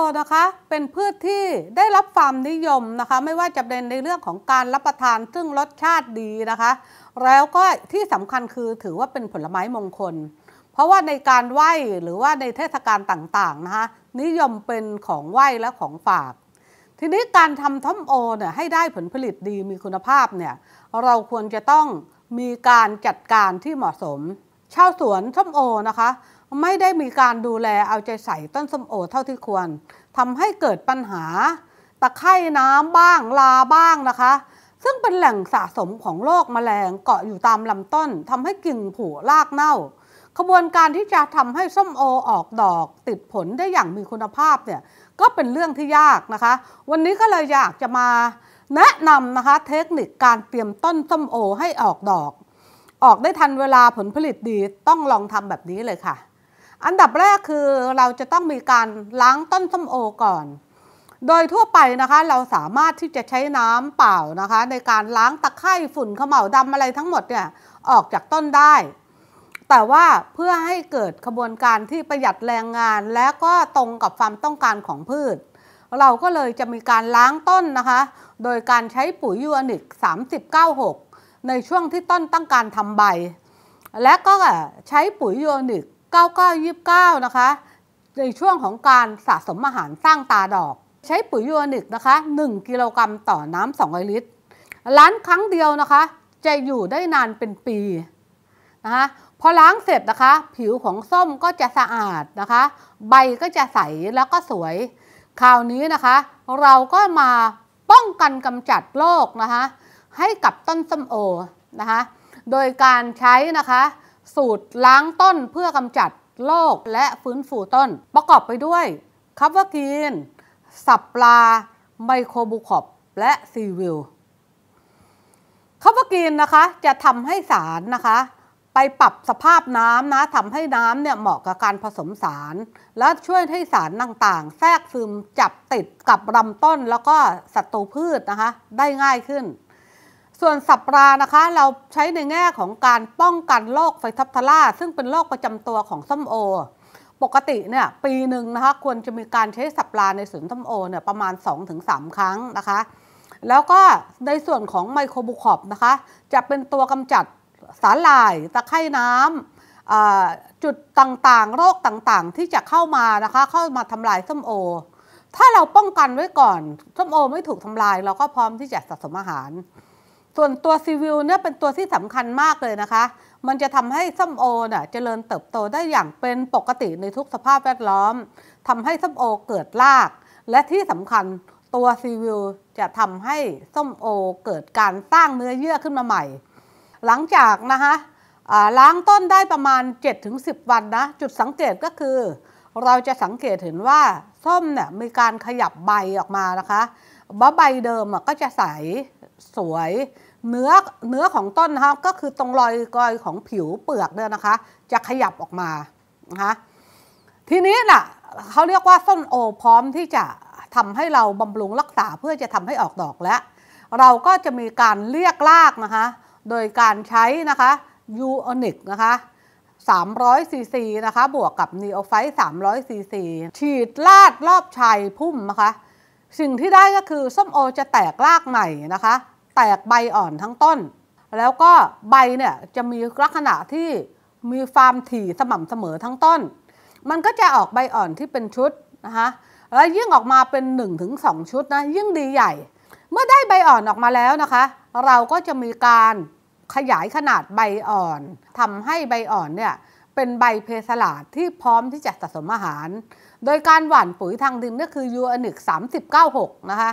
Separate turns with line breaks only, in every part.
อนะคะเป็นพืชที่ได้รับความนิยมนะคะไม่ว่าจะเป็นในเรื่องของการรับประทานซึ่งรสชาติดีนะคะ แล้วก็ที่สำคัญคือถือว่าเป็นผลไม้มงคล เพราะว่าในการไหว้หรือว่าในเทศกาลต่างๆนะคะนิยมเป็นของไหว้และของฝาก ทีนี้การทำท่อมโอเนี่ยให้ได้ผลผลิตดีมีคุณภาพเนี่ยเราควรจะต้องมีการจัดการที่เหมาะสมชาวสวนส้มโอนะคะ ไม่ได้มีการดูแลเอาใจใส่ต้นส้มโอ เท่าที่ควรทำให้เกิดปัญหา ตะไคร่น้ำบ้าง ลาบ้างนะคะ ซึ่งเป็นแหล่งสะสมของโรคแมลงเกาะอยู่ตามลำต้นทำให้กิ่งผุรากเน่าขบวนการที่จะทำให้ส้มโอออกดอก ติดผลได้อย่างมีคุณภาพเนี่ยก็เป็นเรื่องที่ยากนะคะ วันนี้ก็เลยอยากจะมาแนะนำนะคะเทคนิคการเตรียมต้นส้มโอให้ออกดอกออกได้ทันเวลาผลผลิตดีต้องลองทำแบบนี้เลยค่ะ อันดับแรกคือเราจะต้องมีการล้างต้นส้มโอก่อน โดยทั่วไปนะคะเราสามารถที่จะใช้น้ำเปล่านะคะ ในการล้างตะไคร่ฝุ่นขมเหลาดำอะไรทั้งหมดเนี่ยออกจากต้นได้ แต่ว่าเพื่อให้เกิดขบวนการที่ประหยัดแรงงานและก็ตรงกับความต้องการของพืช เราก็เลยจะมีการล้างต้นนะคะ โดยการใช้ปุ๋ยยูอนิก3096ในช่วงที่ต้นต้องการทำใบ และก็ใช้ปุ๋ยยูนิก9929นะคะในช่วงของการสะสมอาหารสร้างตาดอก ใช้ปุ๋ยยูนิกนะคะ 1กิโลกรัมต่อน้ำ200 ลิตร ล้างครั้งเดียวนะคะ จะอยู่ได้นานเป็นปีนะคะ พอล้างเสร็จนะคะ ผิวของส้มก็จะสะอาดนะคะ ใบก็จะใสแล้วก็สวย คราวนี้นะคะ เราก็มาป้องกันกำจัดโรคนะคะให้กับต้นส้มโอนะคะ โดยการใช้นะคะ สูตรล้างต้นเพื่อกำจัดโรคและฟื้นฟูต้น ประกอบไปด้วยคาร์บอกีน สับปลา ไมโครบุคอบและซีวิลคาร์บอกีนนะคะจะทำให้สารนะคะ ไปปรับสภาพน้ำนะทำให้น้ำเนี่ยเหมาะกับการผสมสาร และช่วยให้สารต่าง ๆ แทรกซึมจับติดกับลำต้นแล้วก็สัตรูพืชนะคะ ได้ง่ายขึ้นส่วนสัปรานะคะเราใช้ในแง่ของการป้องกันโรคไฟทับทาร่าซึ่งเป็นโรคประจำตัวของส้มโอ ปกติเนี่ยปีหนึ่งนะคะควรจะมีการใช้สัปราในสวนส้มโอเนี่ยประมาณ 2-3 ครั้งนะคะ แล้วก็ในส่วนของไมโครบุคอบนะคะจะเป็นตัวกำจัดสาหร่ายตะไคร่น้ำจุดต่างๆ โรคต่างๆ ที่จะเข้ามานะคะเข้ามาทำลายส้มโอ ถ้าเราป้องกันไว้ก่อนส้มโอไม่ถูกทำลาย เราก็พร้อมที่จะสะสมอาหารส่วนตัวซีวิลเนี่ยเป็นตัวที่สำคัญมากเลยนะคะ มันจะทำให้ส้มโอเน่ยเจริญเติบโตได้อย่างเป็นปกติในทุกสภาพแวดล้อม ทำให้ส้มโอเกิดราก และที่สำคัญตัวซีวิลจะทำให้ส้มโอเกิดการสร้างเนื้อเยื่อขึ้นมาใหม่ หลังจากนะคะล้างต้นได้ประมาณ 7-10 วันนะจุดสังเกตก็คือ เราจะสังเกตเห็นว่าส้มเนี่ยมีการขยับใบออกมานะคะบะใบเดิมก็จะใสสวยเนื้อเนื้อของต้นนะคะก็คือตรงรอยกอยของผิวเปลือกเนี่ยนะคะ จะขยับออกมานะคะ ทีนี้น่ะเขาเรียกว่าส้นโอพร้อมที่จะทำให้เราบำรุงรักษาเพื่อจะทำให้ออกดอกแล้ว เราก็จะมีการเรียกลากนะคะ โดยการใช้นะคะยูออนิกนะคะ300ซีซีนะคะ บวกกับนีโอไฟต์300ซีซีฉีดลาดรอบชายพุ่มนะคะ สิ่งที่ได้ก็คือส้มโอจะแตกรากใหม่นะคะแตกใบอ่อนทั้งต้น แล้วก็ใบเนี่ยจะมีลักษณะที่มีความถี่ สม่ำเสมอทั้งต้น มันก็จะออกใบอ่อนที่เป็นชุดนะคะแล้วยิ่งออกมาเป็น1งชุดนะยิ่งดีใหญ่ เมื่อได้ใบอ่อนออกมาแล้วนะคะ เราก็จะมีการขยายขนาดใบอ่อนทำให้ใบอ่อนเนี่ยเป็นใบเพสลาดที่พร้อมที่จะสะสมอาหาร โดยการหว่านปุ๋ยทางดินก็คือยูอนิก3 9 6 นะคะ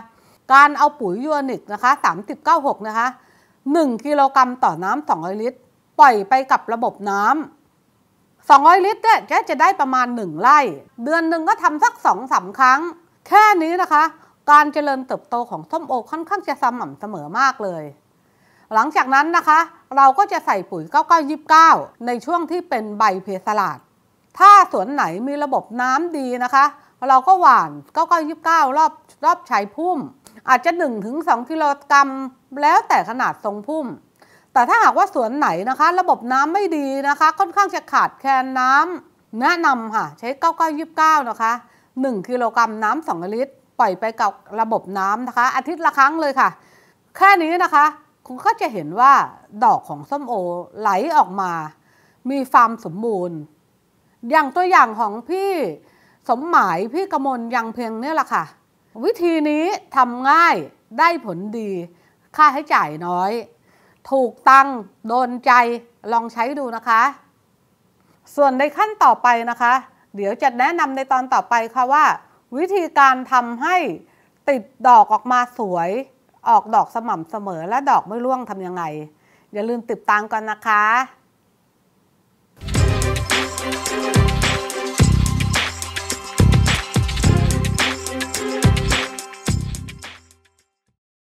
การเอาปุ๋ยยูอนิกนะคะ3096 นะคะ 1 กิโลกรรัมต่อน้ำ200 ลิตร ปล่อยไปกับระบบน้ำ200ลิตรเนี่ยแกจะได้ประมาณ 1 ไร่ เดือนหนึ่งก็ทำสัก2าครั้ง แค่นี้นะคะ การเจริญเติบโตของส้มโอค่อนข้างจะสม่ำเสมอมากเลย หลังจากนั้นนะคะ เราก็จะใส่ปุ๋ย 9929 ในช่วงที่เป็นใบเพสลาด ถ้าสวนไหนมีระบบน้ำดีนะคะ เราก็หว่าน 9929รอบรอบชายพุ่มอาจจะ1สกิโลกรัมแล้วแต่ขนาดทรงพุ่ม แต่ถ้าหากว่าสวนไหนนะคะ ระบบน้ำไม่ดีนะคะ ค่อนข้างจะขาดแคลนน้ำแนะนำค่ะ ใช้9929 นะคะ 1 กิโลกรัมน้ำ2ลิตร ปล่อยไปกับระบบน้ำนะคะ อาทิตย์ละครั้งเลยค่ะ แค่นี้นะคะ คุณก็จะเห็นว่าดอกของส้มโอไหลออกมา มีฟาร์มสมบูรณ์อย่างตัวอย่างของพี่สมหมายพี่กมลยังเพียงเนี่ยแหละค่ะวิธีนี้ทำง่ายได้ผลดี ค่าใช้จ่ายน้อย ถูกตังโดนใจลองใช้ดูนะคะ ส่วนในขั้นต่อไปนะคะ เดี๋ยวจะแนะนำในตอนต่อไปค่ะว่า วิธีการทำให้ติดดอกออกมาสวย ออกดอกสม่ำเสมอและดอกไม่ร่วงทำยังไง อย่าลืมติดตามกันนะคะ